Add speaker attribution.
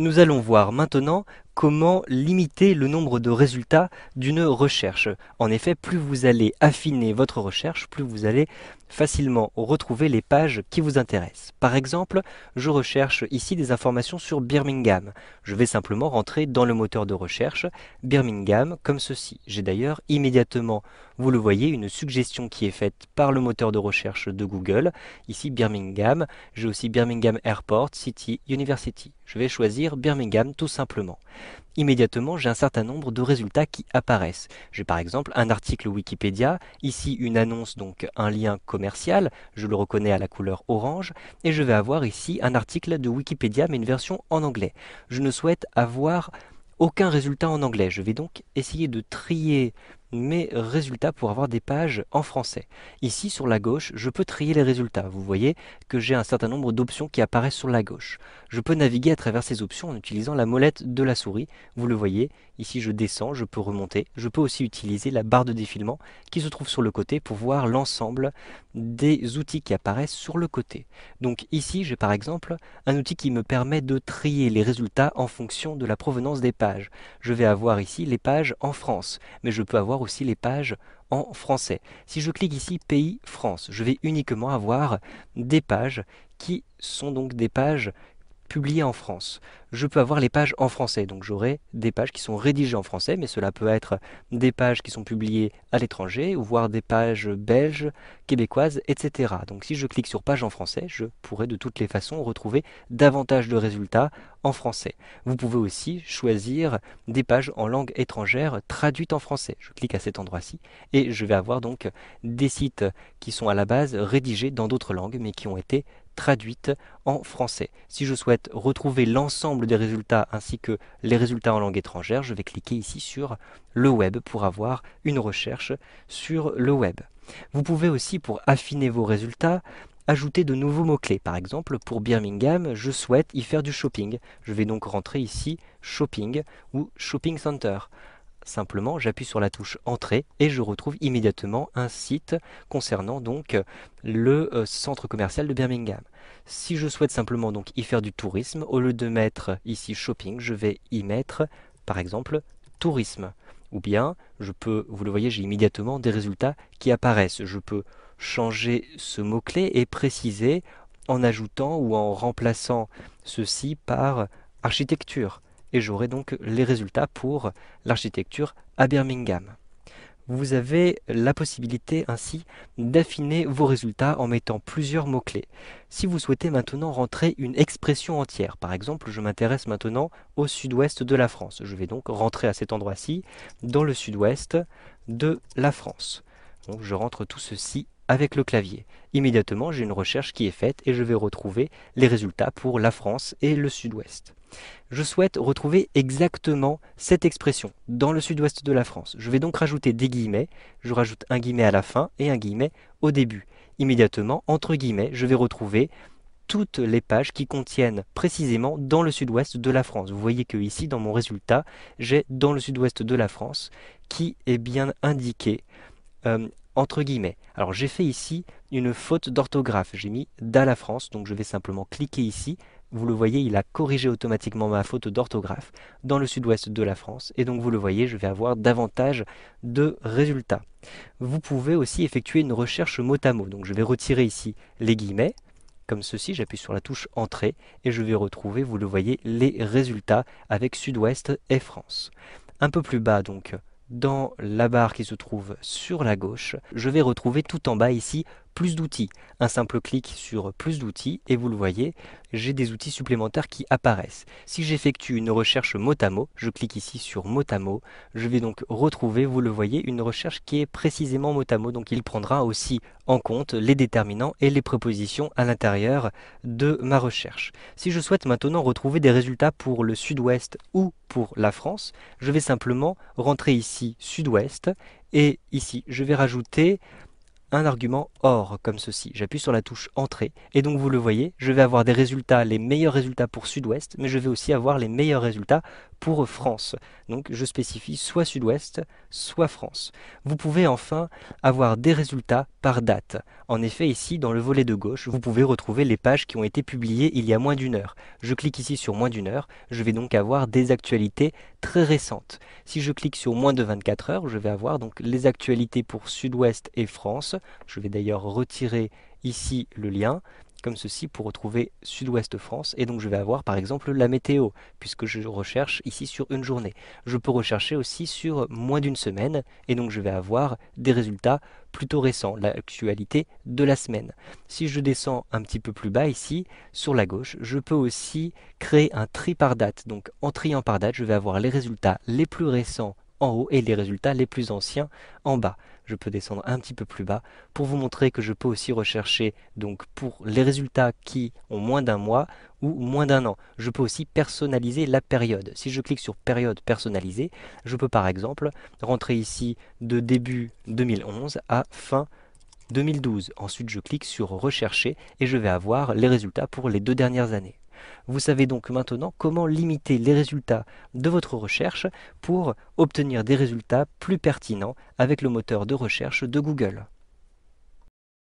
Speaker 1: Nous allons voir maintenant comment limiter le nombre de résultats d'une recherche. En effet, plus vous allez affiner votre recherche, plus vous allez facilement retrouver les pages qui vous intéressent. Par exemple, je recherche ici des informations sur Birmingham. Je vais simplement rentrer dans le moteur de recherche Birmingham comme ceci. J'ai d'ailleurs immédiatement, vous le voyez, une suggestion qui est faite par le moteur de recherche de Google. Ici Birmingham, j'ai aussi Birmingham Airport, City, University. Je vais choisir Birmingham tout simplement immédiatement j'ai un certain nombre de résultats qui apparaissent. J'ai par exemple un article Wikipédia, ici une annonce donc un lien commercial, je le reconnais à la couleur orange, et je vais avoir ici un article de Wikipédia mais une version en anglais. Je ne souhaite avoir aucun résultat en anglais. Je vais donc essayer de trier mes résultats pour avoir des pages en français. Ici, sur la gauche, je peux trier les résultats. Vous voyez que j'ai un certain nombre d'options qui apparaissent sur la gauche. Je peux naviguer à travers ces options en utilisant la molette de la souris. Vous le voyez, ici je descends, je peux remonter. Je peux aussi utiliser la barre de défilement qui se trouve sur le côté pour voir l'ensemble des outils qui apparaissent sur le côté. Donc ici, j'ai par exemple un outil qui me permet de trier les résultats en fonction de la provenance des pages. Je vais avoir ici les pages en France, mais je peux avoir aussi les pages en français. Si je clique ici Pays France, je vais uniquement avoir des pages qui sont donc des pages publié en France. Je peux avoir les pages en français, donc j'aurai des pages qui sont rédigées en français, mais cela peut être des pages qui sont publiées à l'étranger, ou voire des pages belges, québécoises, etc. Donc si je clique sur page en français, je pourrai de toutes les façons retrouver davantage de résultats en français. Vous pouvez aussi choisir des pages en langue étrangère traduites en français. Je clique à cet endroit-ci et je vais avoir donc des sites qui sont à la base rédigés dans d'autres langues mais qui ont été traduite en français. Si je souhaite retrouver l'ensemble des résultats ainsi que les résultats en langue étrangère, je vais cliquer ici sur le web pour avoir une recherche sur le web. Vous pouvez aussi, pour affiner vos résultats, ajouter de nouveaux mots-clés. Par exemple, pour Birmingham, je souhaite y faire du shopping. Je vais donc rentrer ici shopping ou shopping center. Simplement, j'appuie sur la touche Entrée et je retrouve immédiatement un site concernant donc euh, le euh, centre commercial de Birmingham. Si je souhaite simplement donc y faire du tourisme, au lieu de mettre ici shopping, je vais y mettre par exemple tourisme. Ou bien, je peux, vous le voyez, j'ai immédiatement des résultats qui apparaissent. Je peux changer ce mot-clé et préciser en ajoutant ou en remplaçant ceci par architecture et j'aurai donc les résultats pour l'architecture à Birmingham. Vous avez la possibilité ainsi d'affiner vos résultats en mettant plusieurs mots-clés. Si vous souhaitez maintenant rentrer une expression entière, par exemple je m'intéresse maintenant au sud-ouest de la France, je vais donc rentrer à cet endroit-ci dans le sud-ouest de la France. Donc je rentre tout ceci avec le clavier. Immédiatement, j'ai une recherche qui est faite et je vais retrouver les résultats pour la France et le sud-ouest. Je souhaite retrouver exactement cette expression dans le sud-ouest de la France. Je vais donc rajouter des guillemets. Je rajoute un guillemet à la fin et un guillemet au début. Immédiatement, entre guillemets, je vais retrouver toutes les pages qui contiennent précisément dans le sud-ouest de la France. Vous voyez que ici, dans mon résultat, j'ai dans le sud-ouest de la France qui est bien indiqué euh, entre guillemets. Alors j'ai fait ici une faute d'orthographe, j'ai mis Da la France, donc je vais simplement cliquer ici. Vous le voyez, il a corrigé automatiquement ma faute d'orthographe dans le sud-ouest de la France. Et donc vous le voyez, je vais avoir davantage de résultats. Vous pouvez aussi effectuer une recherche mot à mot. Donc je vais retirer ici les guillemets, comme ceci, j'appuie sur la touche Entrée et je vais retrouver, vous le voyez, les résultats avec Sud-Ouest et France. Un peu plus bas donc, dans la barre qui se trouve sur la gauche, je vais retrouver tout en bas ici plus d'outils. Un simple clic sur plus d'outils et vous le voyez, j'ai des outils supplémentaires qui apparaissent. Si j'effectue une recherche mot à mot, je clique ici sur mot à mot, je vais donc retrouver, vous le voyez, une recherche qui est précisément mot à mot, donc il prendra aussi en compte les déterminants et les prépositions à l'intérieur de ma recherche. Si je souhaite maintenant retrouver des résultats pour le sud-ouest ou pour la France, je vais simplement rentrer ici sud-ouest et ici je vais rajouter un argument OR comme ceci. J'appuie sur la touche Entrée et donc vous le voyez, je vais avoir des résultats, les meilleurs résultats pour Sud-Ouest, mais je vais aussi avoir les meilleurs résultats pour France. Donc je spécifie soit Sud-Ouest, soit France. Vous pouvez enfin avoir des résultats par date. En effet, ici, dans le volet de gauche, vous pouvez retrouver les pages qui ont été publiées il y a moins d'une heure. Je clique ici sur moins d'une heure, je vais donc avoir des actualités très récentes. Si je clique sur moins de 24 heures, je vais avoir donc les actualités pour Sud-Ouest et France, je vais d'ailleurs retirer ici le lien, comme ceci, pour retrouver Sud-Ouest France. Et donc je vais avoir par exemple la météo, puisque je recherche ici sur une journée. Je peux rechercher aussi sur moins d'une semaine, et donc je vais avoir des résultats plutôt récents, l'actualité de la semaine. Si je descends un petit peu plus bas ici, sur la gauche, je peux aussi créer un tri par date. Donc en triant par date, je vais avoir les résultats les plus récents en haut et les résultats les plus anciens en bas. Je peux descendre un petit peu plus bas pour vous montrer que je peux aussi rechercher donc pour les résultats qui ont moins d'un mois ou moins d'un an. Je peux aussi personnaliser la période. Si je clique sur période personnalisée, je peux par exemple rentrer ici de début 2011 à fin 2012. Ensuite, je clique sur rechercher et je vais avoir les résultats pour les deux dernières années. Vous savez donc maintenant comment limiter les résultats de votre recherche pour obtenir des résultats plus pertinents avec le moteur de recherche de Google.